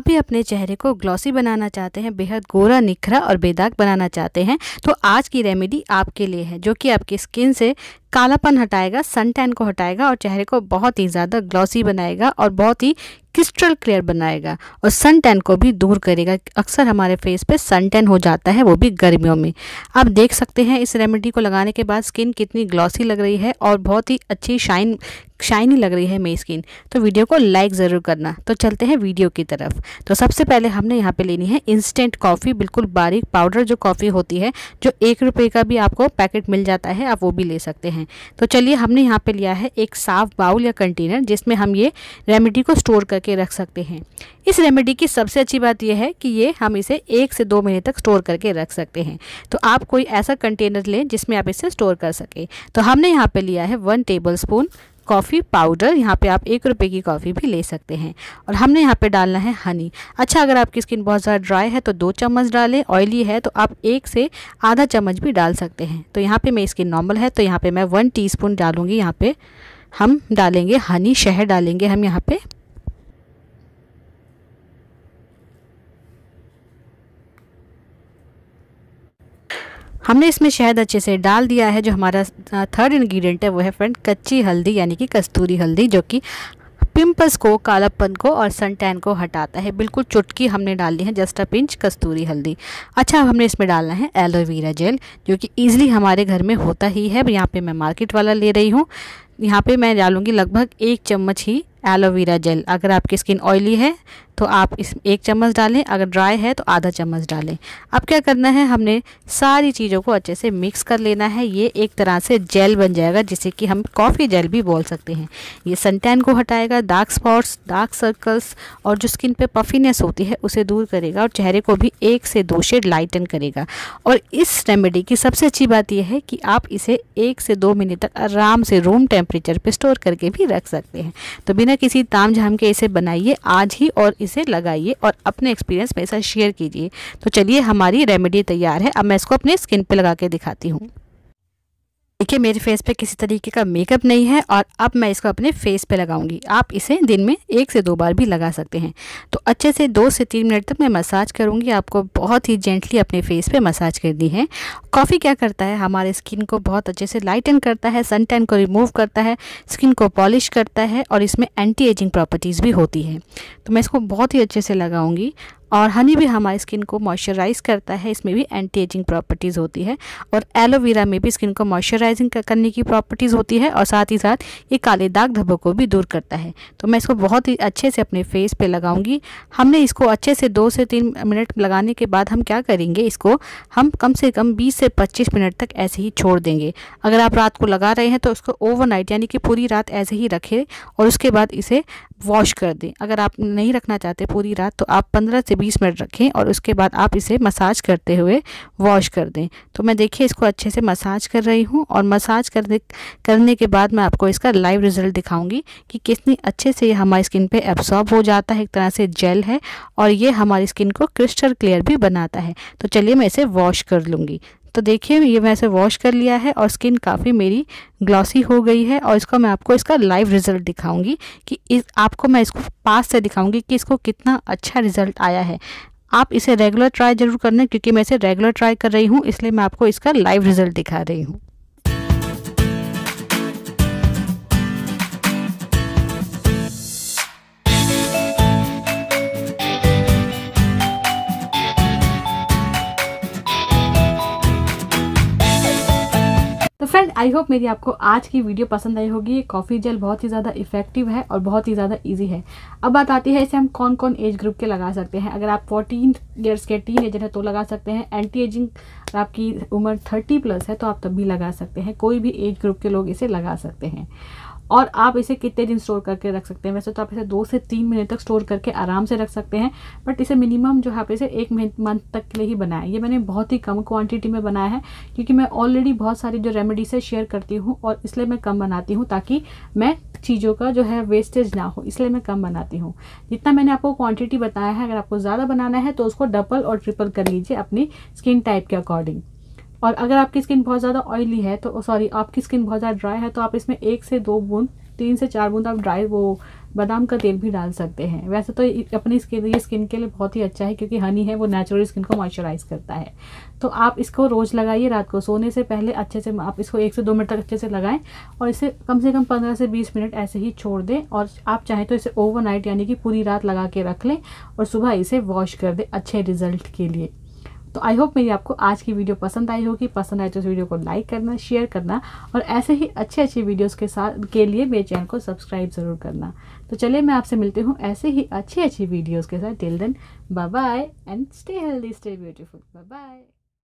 आप भी अपने चेहरे को ग्लॉसी बनाना चाहते हैं बेहद गोरा निखरा और बेदाग बनाना चाहते हैं तो आज की रेमेडी आपके लिए है जो कि आपकी स्किन से कालापन हटाएगा सन टैन को हटाएगा और चेहरे को बहुत ही ज़्यादा ग्लॉसी बनाएगा और बहुत ही क्रिस्टल क्लियर बनाएगा और सन टैन को भी दूर करेगा अक्सर हमारे फेस पे सन टैन हो जाता है वो भी गर्मियों में आप देख सकते हैं इस रेमेडी को लगाने के बाद स्किन कितनी ग्लॉसी लग रही है और बहुत ही अच्छी शाइन शाइनी लग रही है मेरी स्किन तो वीडियो को लाइक ज़रूर करना तो चलते हैं वीडियो की तरफ तो सबसे पहले हमने यहाँ पे लेनी है इंस्टेंट कॉफ़ी बिल्कुल बारीक पाउडर जो कॉफ़ी होती है जो एक रुपये का भी आपको पैकेट मिल जाता है आप वो भी ले सकते हैं तो चलिए हमने यहाँ पर लिया है एक साफ़ बाउल या कंटेनर जिसमें हम ये रेमेडी को स्टोर करके रख सकते हैं इस रेमेडी की सबसे अच्छी बात यह है कि ये हम इसे एक से दो महीने तक स्टोर करके रख सकते हैं तो आप कोई ऐसा कंटेनर लें जिसमें आप इसे स्टोर कर सकें तो हमने यहाँ पे लिया है one tablespoon coffee powder यहाँ पे आप एक रुपये की कॉफ़ी भी ले सकते हैं और हमने यहाँ पे डालना है हनी अच्छा अगर आपकी स्किन बहुत ज़्यादा ड्राई है तो दो चम्मच डालें ऑयली है तो आप एक से आधा चम्मच भी डाल सकते हैं तो यहाँ पर मेरी स्किन नॉर्मल है तो यहाँ पर मैं वन टी डालूँगी यहाँ पर हम डालेंगे हनी शहद डालेंगे हम यहाँ पर हमने इसमें शहद अच्छे से डाल दिया है जो हमारा थर्ड इन्ग्रीडियंट है वो है फ्रेंड कच्ची हल्दी यानी कि कस्तूरी हल्दी जो कि पिंपल्स को कालापन को और सन टैन को हटाता है बिल्कुल चुटकी हमने दी है जस्ट अ पिंच कस्तूरी हल्दी अच्छा अब हमने इसमें डालना है एलोवेरा जेल जो कि ईजिली हमारे घर में होता ही है यहाँ पे मैं मार्केट वाला ले रही हूँ यहाँ पे मैं डालूँगी लगभग एक चम्मच ही एलोवेरा जेल अगर आपकी स्किन ऑयली है तो आप इस एक चम्मच डालें अगर ड्राई है तो आधा चम्मच डालें अब क्या करना है हमने सारी चीज़ों को अच्छे से मिक्स कर लेना है ये एक तरह से जेल बन जाएगा जिसे कि हम कॉफ़ी जेल भी बोल सकते हैं ये सनटैन को हटाएगा डार्क स्पॉट्स डार्क सर्कल्स और जो स्किन पे पफीनेस होती है उसे दूर करेगा और चेहरे को भी एक से दो शेड लाइटन करेगा और इस रेमेडी की सबसे अच्छी बात यह है कि आप इसे एक से दो मिनट तक आराम से रूम टेम्परेचर पर स्टोर करके भी रख सकते हैं तो बिना बिना किसी ताम झाम के इसे बनाइए आज ही और इसे लगाइए और अपने एक्सपीरियंस मेरे साथ शेयर कीजिए तो चलिए हमारी रेमेडी तैयार है अब मैं इसको अपने स्किन पर लगा के दिखाती हूँ देखिए मेरे फेस पे किसी तरीके का मेकअप नहीं है और अब मैं इसको अपने फेस पे लगाऊंगी आप इसे दिन में एक से दो बार भी लगा सकते हैं तो अच्छे से दो से तीन मिनट तक मैं मसाज करूंगी आपको बहुत ही जेंटली अपने फेस पे मसाज करनी है कॉफ़ी क्या करता है हमारे स्किन को बहुत अच्छे से लाइटन करता है सन टैन को रिमूव करता है स्किन को पॉलिश करता है और इसमें एंटी एजिंग प्रॉपर्टीज़ भी होती है तो मैं इसको बहुत ही अच्छे से लगाऊँगी और हनी भी हमारी स्किन को मॉइस्चराइज़ करता है इसमें भी एंटी एजिंग प्रॉपर्टीज़ होती है और एलोवेरा में भी स्किन को मॉइस्चराइजिंग करने की प्रॉपर्टीज़ होती है और साथ ही साथ ये काले दाग धब्बों को भी दूर करता है तो मैं इसको बहुत ही अच्छे से अपने फेस पे लगाऊंगी हमने इसको अच्छे से दो से तीन मिनट लगाने के बाद हम क्या करेंगे इसको हम कम से कम बीस से पच्चीस मिनट तक ऐसे ही छोड़ देंगे अगर आप रात को लगा रहे हैं तो उसको ओवरनाइट यानी कि पूरी रात ऐसे ही रखें और उसके बाद इसे वॉश कर दें अगर आप नहीं रखना चाहते पूरी रात तो आप 15 से 20 मिनट रखें और उसके बाद आप इसे मसाज करते हुए वॉश कर दें तो मैं देखिए इसको अच्छे से मसाज कर रही हूँ और मसाज कर करने के बाद मैं आपको इसका लाइव रिज़ल्ट दिखाऊंगी कि कितनी अच्छे से ये हमारी स्किन पे एब्सॉर्ब हो जाता है एक तरह से जेल है और ये हमारी स्किन को क्रिस्टल क्लियर भी बनाता है तो चलिए मैं इसे वॉश कर लूँगी तो देखिए ये मैं इसे वॉश कर लिया है और स्किन काफ़ी मेरी ग्लॉसी हो गई है और इसका मैं आपको इसका लाइव रिज़ल्ट दिखाऊंगी कि इस आपको मैं इसको पास से दिखाऊंगी कि इसको कितना अच्छा रिज़ल्ट आया है आप इसे रेगुलर ट्राई ज़रूर करना क्योंकि मैं इसे रेगुलर ट्राई कर रही हूँ इसलिए मैं आपको इसका लाइव रिज़ल्ट दिखा रही हूँ फ्रेंड आई होप मेरी आपको आज की वीडियो पसंद आई होगी ये कॉफ़ी जेल बहुत ही ज़्यादा इफेक्टिव है और बहुत ही ज़्यादा इजी है अब बात आती है इसे हम कौन कौन एज ग्रुप के लगा सकते हैं अगर आप फोर्टीन ईयर्स के टीन एजर है तो लगा सकते हैं एंटी एजिंग आपकी उम्र थर्टी प्लस है तो आप तब भी लगा सकते हैं कोई भी एज ग्रुप के लोग इसे लगा सकते हैं और आप इसे कितने दिन स्टोर करके रख सकते हैं वैसे तो आप इसे दो से तीन महीने तक स्टोर करके आराम से रख सकते हैं बट इसे मिनिमम जो है आप इसे एक मंथ तक के लिए ही बनाया ये मैंने बहुत ही कम क्वांटिटी में बनाया है क्योंकि मैं ऑलरेडी बहुत सारी जो रेमेडीज़ है शेयर करती हूँ और इसलिए मैं कम बनाती हूँ ताकि मैं चीज़ों का जो है वेस्टेज ना हो इसलिए मैं कम बनाती हूँ जितना मैंने आपको क्वांटिटी बताया है अगर आपको ज़्यादा बनाना है तो उसको डबल और ट्रिपल कर लीजिए अपनी स्किन टाइप के अकॉर्डिंग और अगर आपकी स्किन बहुत ज़्यादा ऑयली है तो सॉरी आपकी स्किन बहुत ज़्यादा ड्राई है तो आप इसमें एक से दो बूंद तीन से चार बूंद आप ड्राई वो बादाम का तेल भी डाल सकते हैं वैसे तो अपनी स्किन ये स्किन के लिए बहुत ही अच्छा है क्योंकि हनी है वो नेचुरल स्किन को मॉइस्चराइज करता है तो आप इसको रोज़ लगाइए रात को सोने से पहले अच्छे से आप इसको एक से दो मिनट तक अच्छे से लगाएं और इसे कम से कम पंद्रह से बीस मिनट ऐसे ही छोड़ दें और आप चाहें तो इसे ओवरनाइट यानी कि पूरी रात लगा के रख लें और सुबह इसे वॉश कर दें अच्छे रिजल्ट के लिए तो आई होप मेरी आपको आज की वीडियो पसंद आई होगी पसंद आए तो इस वीडियो को लाइक करना शेयर करना और ऐसे ही अच्छे अच्छे वीडियोस के साथ के लिए मेरे चैनल को सब्सक्राइब ज़रूर करना तो चलिए मैं आपसे मिलती हूँ ऐसे ही अच्छी अच्छी वीडियोज़ के साथ till then bye and stay healthy stay beautiful bye